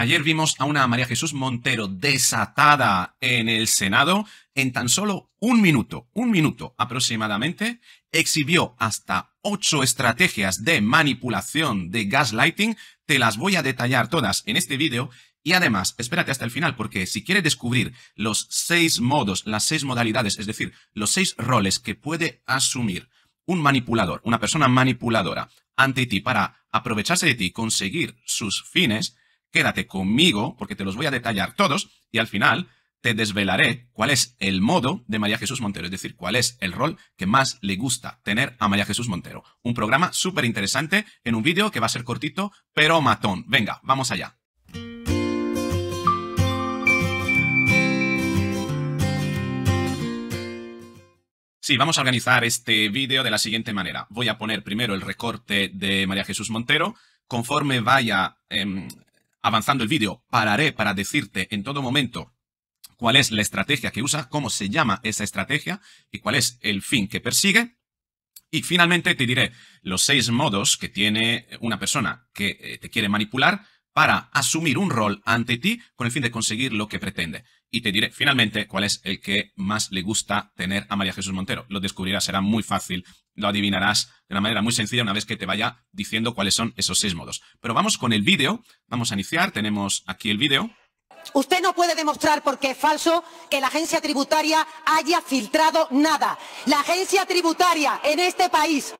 Ayer vimos a una María Jesús Montero desatada en el Senado en tan solo un minuto, un minuto aproximadamente, exhibió hasta ocho estrategias de manipulación de gaslighting, te las voy a detallar todas en este vídeo y además, espérate hasta el final porque si quieres descubrir los seis modos, las seis modalidades, es decir, los seis roles que puede asumir un manipulador, una persona manipuladora ante ti para aprovecharse de ti y conseguir sus fines, Quédate conmigo porque te los voy a detallar todos y al final te desvelaré cuál es el modo de María Jesús Montero, es decir, cuál es el rol que más le gusta tener a María Jesús Montero. Un programa súper interesante en un vídeo que va a ser cortito, pero matón. Venga, vamos allá. Sí, vamos a organizar este vídeo de la siguiente manera. Voy a poner primero el recorte de María Jesús Montero. Conforme vaya em, avanzando el vídeo, pararé para decirte en todo momento cuál es la estrategia que usa, cómo se llama esa estrategia y cuál es el fin que persigue. Y finalmente te diré los seis modos que tiene una persona que eh, te quiere manipular para asumir un rol ante ti con el fin de conseguir lo que pretende y te diré finalmente cuál es el que más le gusta tener a María Jesús Montero. Lo descubrirás, será muy fácil, lo adivinarás de una manera muy sencilla una vez que te vaya diciendo cuáles son esos seis modos. Pero vamos con el vídeo, vamos a iniciar, tenemos aquí el vídeo. Usted no puede demostrar, porque es falso, que la agencia tributaria haya filtrado nada. La agencia tributaria en este país.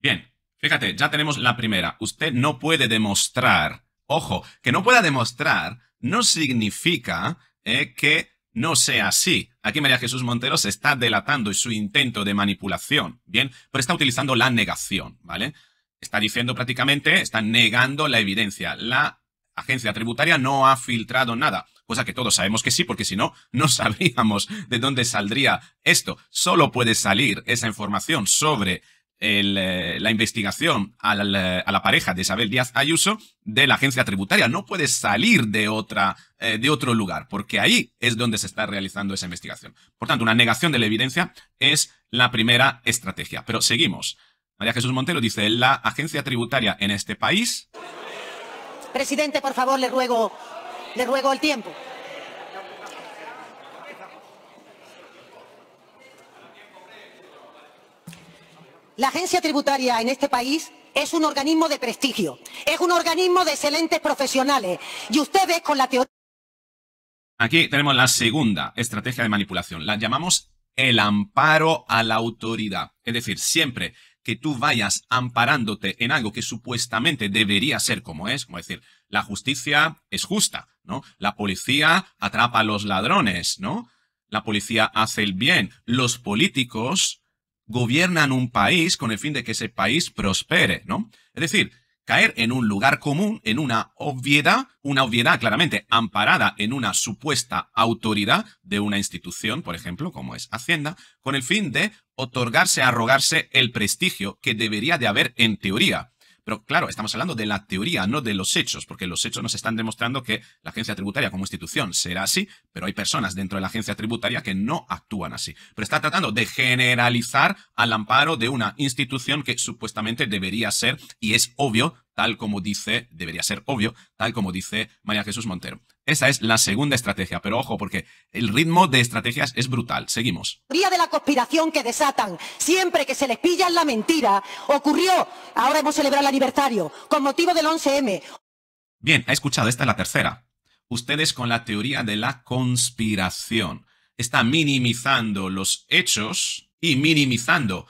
Bien, fíjate, ya tenemos la primera. Usted no puede demostrar. Ojo, que no pueda demostrar no significa eh, que no sea así. Aquí María Jesús Montero se está delatando y su intento de manipulación, ¿bien? Pero está utilizando la negación, ¿vale? Está diciendo prácticamente, está negando la evidencia. La agencia tributaria no ha filtrado nada, cosa que todos sabemos que sí, porque si no, no sabríamos de dónde saldría esto. Solo puede salir esa información sobre eh, la investigación a la, pareja de Isabel Díaz Ayuso de la agencia tributaria. No puede salir eh, de, otro lugar, porque ahí es donde se está realizando esa investigación. Por tanto, una negación de la evidencia es la primera estrategia. Pero seguimos. María Jesús Montero dice, la agencia tributaria en este país... Presidente, por favor, le ruego, le ruego el tiempo. La agencia tributaria en este país es un organismo de prestigio, es un organismo de excelentes profesionales y ustedes con la teoría... Aquí tenemos la segunda estrategia de manipulación, la llamamos el amparo a la autoridad. Es decir, siempre que tú vayas amparándote en algo que supuestamente debería ser como es, como decir, la justicia es justa, ¿no? La policía atrapa a los ladrones, ¿no? La policía hace el bien. Los políticos gobiernan un país con el fin de que ese país prospere, ¿no? Es decir, caer en un lugar común, en una obviedad, una obviedad claramente amparada en una supuesta autoridad de una institución, por ejemplo, como es Hacienda, con el fin de otorgarse, arrogarse el prestigio que debería de haber en teoría. Pero claro, estamos hablando de la teoría, no de los hechos, porque los hechos nos están demostrando que la agencia tributaria como institución será así, pero hay personas dentro de la agencia tributaria que no actúan así. Pero está tratando de generalizar al amparo de una institución que supuestamente debería ser, y es obvio, tal como dice, debería ser obvio, tal como dice María Jesús Montero. Esa es la segunda estrategia, pero ojo, porque el ritmo de estrategias es brutal. Seguimos. Día de la conspiración que desatan, siempre que se les pilla la mentira, ocurrió, ahora hemos celebrado el aniversario, con motivo del 11M. Bien, ha escuchado, esta es la tercera. Ustedes con la teoría de la conspiración. están minimizando los hechos y minimizando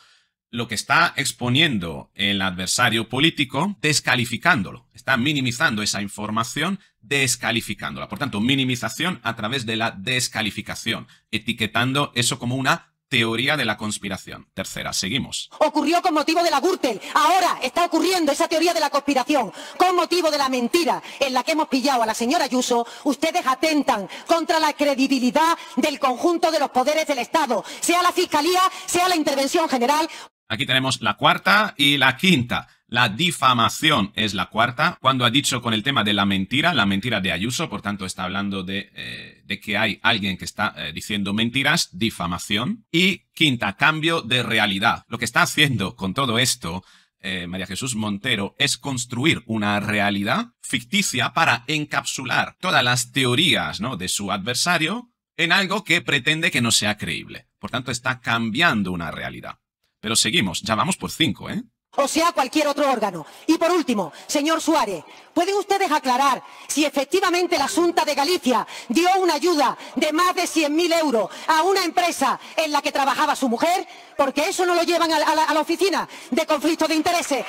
lo que está exponiendo el adversario político, descalificándolo. Está minimizando esa información, descalificándola. Por tanto, minimización a través de la descalificación, etiquetando eso como una teoría de la conspiración. Tercera, seguimos. Ocurrió con motivo de la Gürtel. Ahora está ocurriendo esa teoría de la conspiración. Con motivo de la mentira en la que hemos pillado a la señora Ayuso, ustedes atentan contra la credibilidad del conjunto de los poderes del Estado, sea la Fiscalía, sea la Intervención General. Aquí tenemos la cuarta y la quinta. La difamación es la cuarta, cuando ha dicho con el tema de la mentira, la mentira de Ayuso, por tanto está hablando de, eh, que hay alguien que está eh, diciendo mentiras, difamación. Y quinta, cambio de realidad. Lo que está haciendo con todo esto eh, María Jesús Montero es construir una realidad ficticia para encapsular todas las teorías ¿no? de su adversario en algo que pretende que no sea creíble. Por tanto, está cambiando una realidad. Pero seguimos, ya vamos por cinco, ¿eh? o sea cualquier otro órgano. Y por último, señor Suárez, ¿pueden ustedes aclarar si efectivamente la Junta de Galicia dio una ayuda de más de 100.000 euros a una empresa en la que trabajaba su mujer? Porque eso no lo llevan a la, oficina de conflicto de intereses.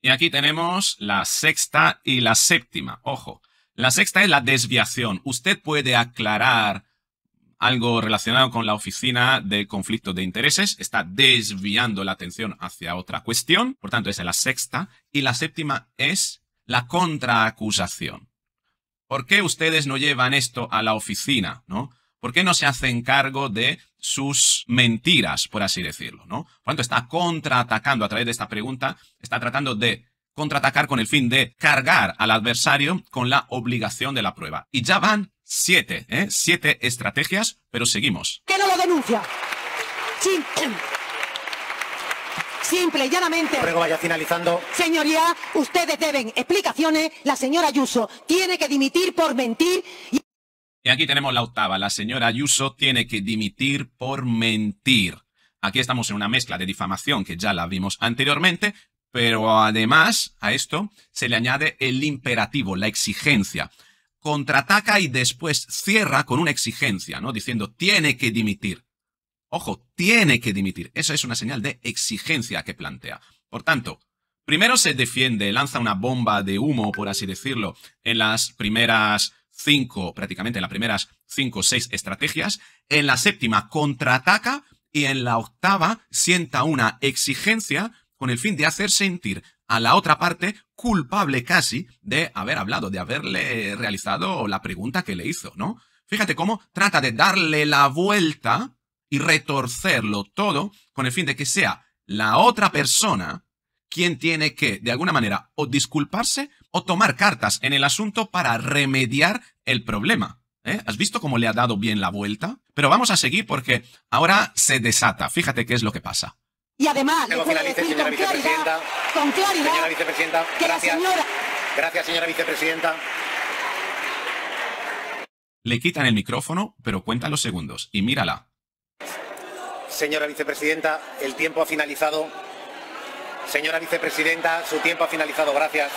Y aquí tenemos la sexta y la séptima. Ojo, la sexta es la desviación. Usted puede aclarar algo relacionado con la oficina de conflictos de intereses, está desviando la atención hacia otra cuestión, por tanto, esa es la sexta, y la séptima es la contraacusación. ¿Por qué ustedes no llevan esto a la oficina, no? ¿Por qué no se hacen cargo de sus mentiras, por así decirlo, no? Por tanto, está contraatacando a través de esta pregunta, está tratando de contraatacar con el fin de cargar al adversario con la obligación de la prueba. Y ya van Siete, ¿eh? Siete estrategias, pero seguimos. Que no lo denuncia? Simple, y llanamente. vaya finalizando. Señoría, ustedes deben explicaciones. La señora Ayuso tiene que dimitir por mentir. y aquí tenemos la octava. La señora Ayuso tiene que dimitir por mentir. Aquí estamos en una mezcla de difamación que ya la vimos anteriormente, pero además a esto se le añade el imperativo, la exigencia contraataca y después cierra con una exigencia, ¿no? Diciendo, tiene que dimitir. Ojo, tiene que dimitir. Esa es una señal de exigencia que plantea. Por tanto, primero se defiende, lanza una bomba de humo, por así decirlo, en las primeras cinco, prácticamente en las primeras cinco o seis estrategias. En la séptima contraataca y en la octava sienta una exigencia con el fin de hacer sentir a la otra parte culpable casi de haber hablado, de haberle realizado la pregunta que le hizo, ¿no? Fíjate cómo trata de darle la vuelta y retorcerlo todo con el fin de que sea la otra persona quien tiene que, de alguna manera, o disculparse o tomar cartas en el asunto para remediar el problema. ¿eh? ¿Has visto cómo le ha dado bien la vuelta? Pero vamos a seguir porque ahora se desata. Fíjate qué es lo que pasa. Y además, con claridad, con claridad señora vicepresidenta, gracias, señora... Gracias, señora vicepresidenta. Le quitan el micrófono, pero cuenta los segundos y mírala. Señora vicepresidenta, el tiempo ha finalizado. Señora vicepresidenta, su tiempo ha finalizado. Gracias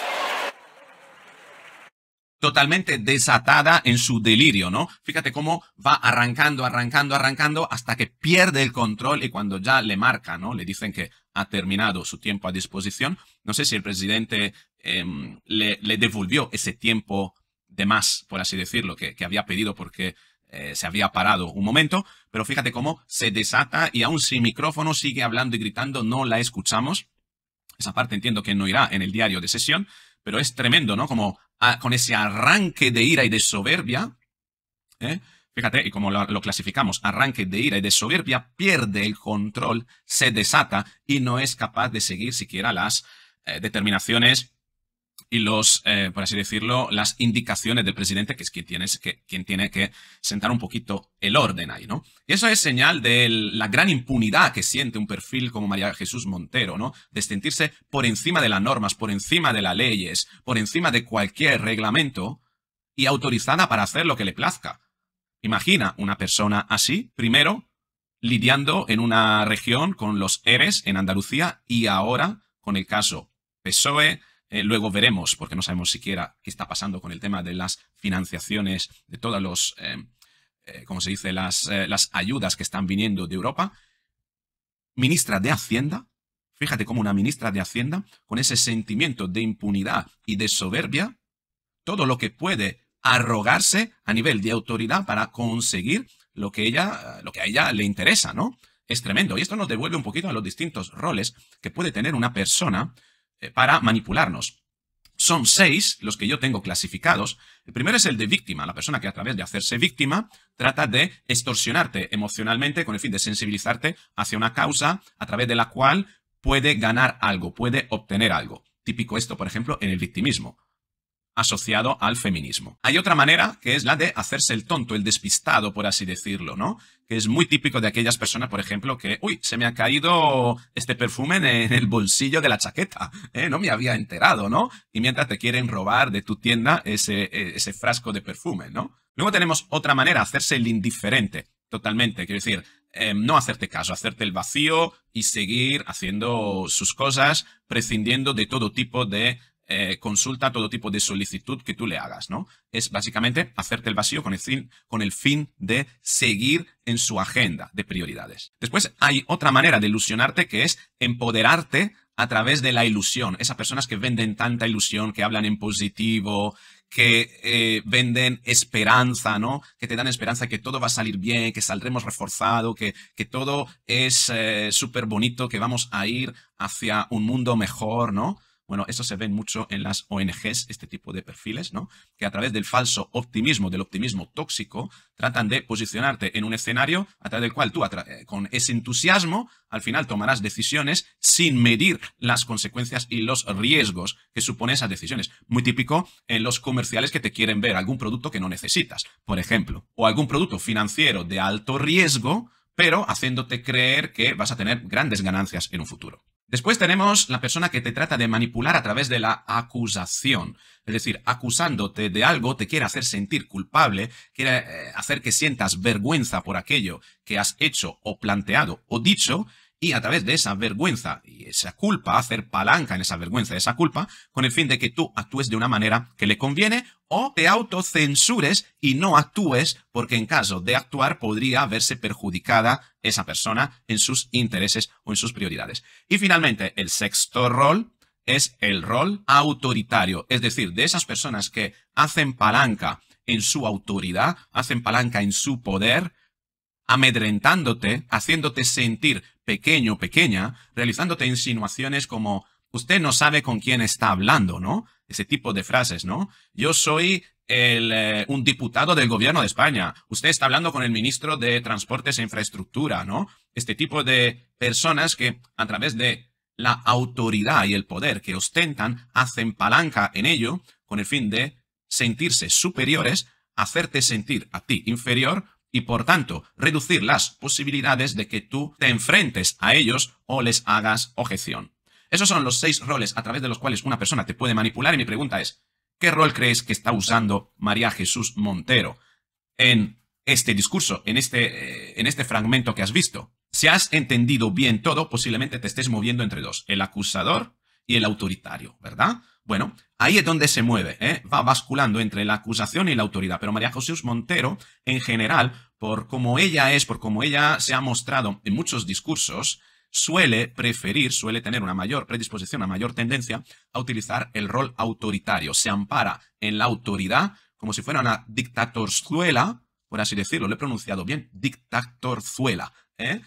totalmente desatada en su delirio, ¿no? Fíjate cómo va arrancando, arrancando, arrancando hasta que pierde el control y cuando ya le marca, ¿no? Le dicen que ha terminado su tiempo a disposición. No sé si el presidente em, le, devolvió ese tiempo de más, por así decirlo, que, que había pedido porque eh, se había parado un momento, pero fíjate cómo se desata y aún sin micrófono sigue hablando y gritando, no la escuchamos. Esa parte entiendo que no irá en el diario de sesión, pero es tremendo, ¿no? Como con ese arranque de ira y de soberbia, ¿eh? fíjate, y como lo, clasificamos, arranque de ira y de soberbia, pierde el control, se desata y no es capaz de seguir siquiera las eh, determinaciones y los, eh, por así decirlo, las indicaciones del presidente, que es quien tiene que, quien tiene que sentar un poquito el orden ahí, ¿no? Y eso es señal de la gran impunidad que siente un perfil como María Jesús Montero, ¿no? De sentirse por encima de las normas, por encima de las leyes, por encima de cualquier reglamento y autorizada para hacer lo que le plazca. Imagina una persona así, primero, lidiando en una región con los ERES en Andalucía y ahora con el caso PSOE, eh, luego veremos, porque no sabemos siquiera qué está pasando con el tema de las financiaciones, de todas em, eh, como se dice?, las, eh, las ayudas que están viniendo de Europa. Ministra de Hacienda, fíjate cómo una ministra de Hacienda, con ese sentimiento de impunidad y de soberbia, todo lo que puede arrogarse a nivel de autoridad para conseguir lo que, ella, lo que a ella le interesa, ¿no? Es tremendo. Y esto nos devuelve un poquito a los distintos roles que puede tener una persona eh, para manipularnos. Son seis los que yo tengo clasificados. El primero es el de víctima, la persona que a través de hacerse víctima trata de extorsionarte emocionalmente con el fin de sensibilizarte hacia una causa a través de la cual puede ganar algo, puede obtener algo. Típico esto, por ejemplo, en el victimismo asociado al feminismo. Hay otra manera que es la de hacerse el tonto, el despistado, por así decirlo, ¿no? Que es muy típico de aquellas personas, por ejemplo, que, uy, se me ha caído este perfume en el bolsillo de la chaqueta, ¿eh? no me había enterado, ¿no? Y mientras te quieren robar de tu tienda ese, e, ese frasco de perfume, ¿no? Luego tenemos otra manera, hacerse el indiferente, totalmente, quiero decir, eh, no hacerte caso, hacerte el vacío y seguir haciendo sus cosas, prescindiendo de todo tipo de eh, consulta todo tipo de solicitud que tú le hagas, ¿no? Es básicamente hacerte el vacío con el, fin, con el fin de seguir en su agenda de prioridades. Después hay otra manera de ilusionarte que es empoderarte a través de la ilusión. Esas personas que venden tanta ilusión, que hablan en positivo, que eh, venden esperanza, ¿no? Que te dan esperanza que todo va a salir bien, que saldremos reforzado, que, que todo es eh, súper bonito, que vamos a ir hacia un mundo mejor, ¿no? Bueno, eso se ve mucho en las ONGs, este tipo de perfiles, ¿no? Que a través del falso optimismo, del optimismo tóxico, tratan de posicionarte en un escenario a través del cual tú, eh, con ese entusiasmo, al final tomarás decisiones sin medir las consecuencias y los riesgos que suponen esas decisiones. Muy típico en los comerciales que te quieren ver algún producto que no necesitas, por ejemplo, o algún producto financiero de alto riesgo, pero haciéndote creer que vas a tener grandes ganancias en un futuro. Después tenemos la persona que te trata de manipular a través de la acusación. Es decir, acusándote de algo, te quiere hacer sentir culpable, quiere eh, hacer que sientas vergüenza por aquello que has hecho o planteado o dicho, y a través de esa vergüenza y esa culpa, hacer palanca en esa vergüenza, esa culpa, con el fin de que tú actúes de una manera que le conviene o te autocensures y no actúes porque en caso de actuar podría verse perjudicada esa persona en sus intereses o en sus prioridades. Y finalmente, el sexto rol es el rol autoritario, es decir, de esas personas que hacen palanca en su autoridad, hacen palanca en su poder, amedrentándote, haciéndote sentir pequeño, pequeña, realizándote insinuaciones como usted no sabe con quién está hablando, ¿no? Ese tipo de frases, ¿no? Yo soy el, eh, un diputado del gobierno de España. Usted está hablando con el ministro de Transportes e Infraestructura, ¿no? Este tipo de personas que a través de la autoridad y el poder que ostentan hacen palanca en ello con el fin de sentirse superiores, hacerte sentir a ti inferior y por tanto reducir las posibilidades de que tú te enfrentes a ellos o les hagas objeción. Esos son los seis roles a través de los cuales una persona te puede manipular y mi pregunta es, ¿qué rol crees que está usando María Jesús Montero en este discurso, en este, eh, en este fragmento que has visto? Si has entendido bien todo, posiblemente te estés moviendo entre dos, el acusador y el autoritario, ¿verdad? Bueno, ahí es donde se mueve, ¿eh? va basculando entre la acusación y la autoridad, pero María Jesús Montero, en general, por como ella es, por como ella se ha mostrado en muchos discursos, suele preferir, suele tener una mayor predisposición, una mayor tendencia a utilizar el rol autoritario. Se ampara en la autoridad como si fuera una dictatorzuela, por así decirlo, lo he pronunciado bien, dictatorzuela, ¿eh?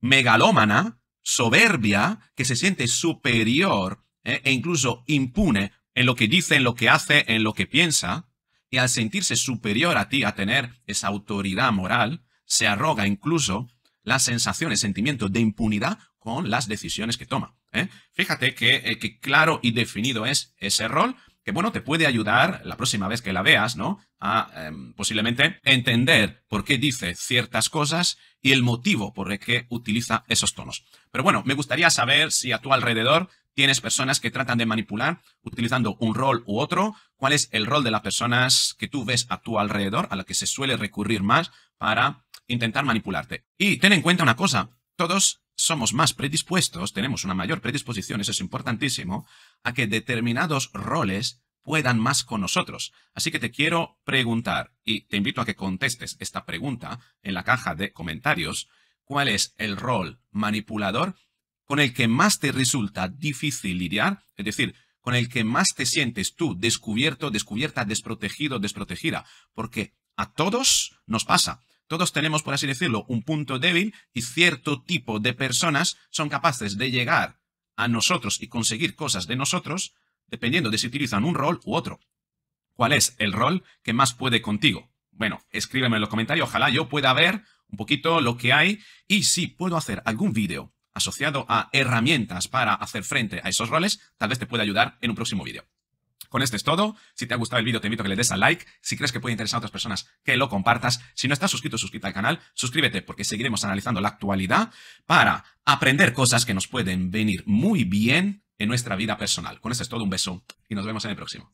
megalómana, soberbia, que se siente superior ¿eh? e incluso impune en lo que dice, en lo que hace, en lo que piensa, y al sentirse superior a ti, a tener esa autoridad moral, se arroga incluso las sensaciones, sentimiento de impunidad con las decisiones que toma. ¿eh? Fíjate eh, que, claro y definido es ese rol, que bueno, te puede ayudar la próxima vez que la veas, ¿no? A em, posiblemente entender por qué dice ciertas cosas y el motivo por el que utiliza esos tonos. Pero bueno, me gustaría saber si a tu alrededor tienes personas que tratan de manipular utilizando un rol u otro. ¿Cuál es el rol de las personas que tú ves a tu alrededor, a la que se suele recurrir más para intentar manipularte? Y ten en cuenta una cosa, todos somos más predispuestos, tenemos una mayor predisposición, eso es importantísimo, a que determinados roles puedan más con nosotros. Así que te quiero preguntar, y te invito a que contestes esta pregunta en la caja de comentarios, ¿cuál es el rol manipulador con el que más te resulta difícil lidiar, es decir, con el que más te sientes tú descubierto, descubierta, desprotegido, desprotegida, porque a todos nos pasa. Todos tenemos, por así decirlo, un punto débil y cierto tipo de personas son capaces de llegar a nosotros y conseguir cosas de nosotros dependiendo de si utilizan un rol u otro. ¿Cuál es el rol que más puede contigo? Bueno, escríbeme en los comentarios, ojalá yo pueda ver un poquito lo que hay y si puedo hacer algún vídeo asociado a herramientas para hacer frente a esos roles, tal vez te pueda ayudar en un próximo vídeo. Con esto es todo. Si te ha gustado el vídeo, te invito a que le des a like. Si crees que puede interesar a otras personas, que lo compartas. Si no estás suscrito, suscríbete al canal. Suscríbete porque seguiremos analizando la actualidad para aprender cosas que nos pueden venir muy bien en nuestra vida personal. Con esto es todo. Un beso y nos vemos en el próximo.